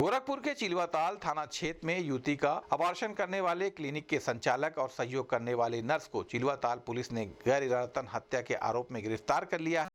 गोरखपुर के चिलवाताल थाना क्षेत्र में युवती का अबार्शन करने वाले क्लिनिक के संचालक और सहयोग करने वाले नर्स को चिलवाताल पुलिस ने गैर इरादतन हत्या के आरोप में गिरफ्तार कर लिया